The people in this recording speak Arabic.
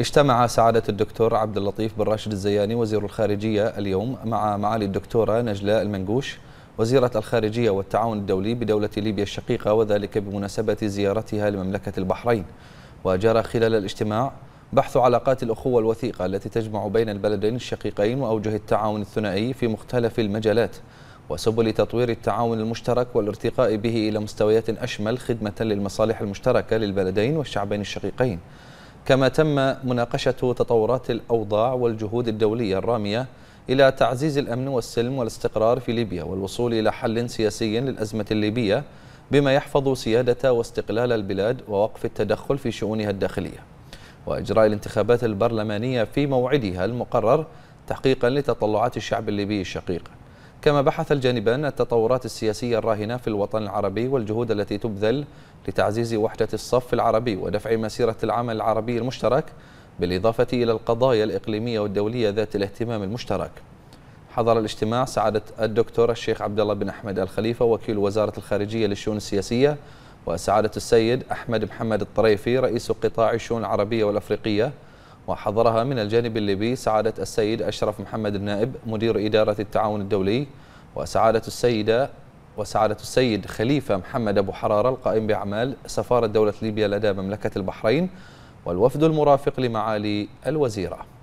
اجتمع سعادة الدكتور عبد اللطيف بن راشد الزياني وزير الخارجية اليوم مع معالي الدكتورة نجلاء المنقوش وزيرة الخارجية والتعاون الدولي بدولة ليبيا الشقيقة وذلك بمناسبة زيارتها لمملكة البحرين وجرى خلال الاجتماع بحث علاقات الأخوة الوثيقة التي تجمع بين البلدين الشقيقين وأوجه التعاون الثنائي في مختلف المجالات وسبل تطوير التعاون المشترك والارتقاء به إلى مستويات أشمل خدمة للمصالح المشتركة للبلدين والشعبين الشقيقين كما تم مناقشة تطورات الأوضاع والجهود الدولية الرامية إلى تعزيز الأمن والسلم والاستقرار في ليبيا والوصول إلى حل سياسي للأزمة الليبية بما يحفظ سيادة واستقلال البلاد ووقف التدخل في شؤونها الداخلية وإجراء الانتخابات البرلمانية في موعدها المقرر تحقيقا لتطلعات الشعب الليبي الشقيق كما بحث الجانبان التطورات السياسية الراهنة في الوطن العربي والجهود التي تبذل لتعزيز وحدة الصف العربي ودفع مسيرة العمل العربي المشترك بالإضافة إلى القضايا الإقليمية والدولية ذات الاهتمام المشترك حضر الاجتماع سعادة الدكتور الشيخ عبد الله بن أحمد الخليفة وكيل وزارة الخارجية للشؤون السياسية وسعادة السيد أحمد محمد الطريفي رئيس قطاع الشؤون العربية والأفريقية وحضرها من الجانب الليبي سعادة السيد أشرف محمد النائب مدير إدارة التعاون الدولي وسعادة السيدة وسعادة السيد خليفة محمد أبو حرارة القائم بأعمال سفارة دولة ليبيا لدى مملكة البحرين والوفد المرافق لمعالي الوزيره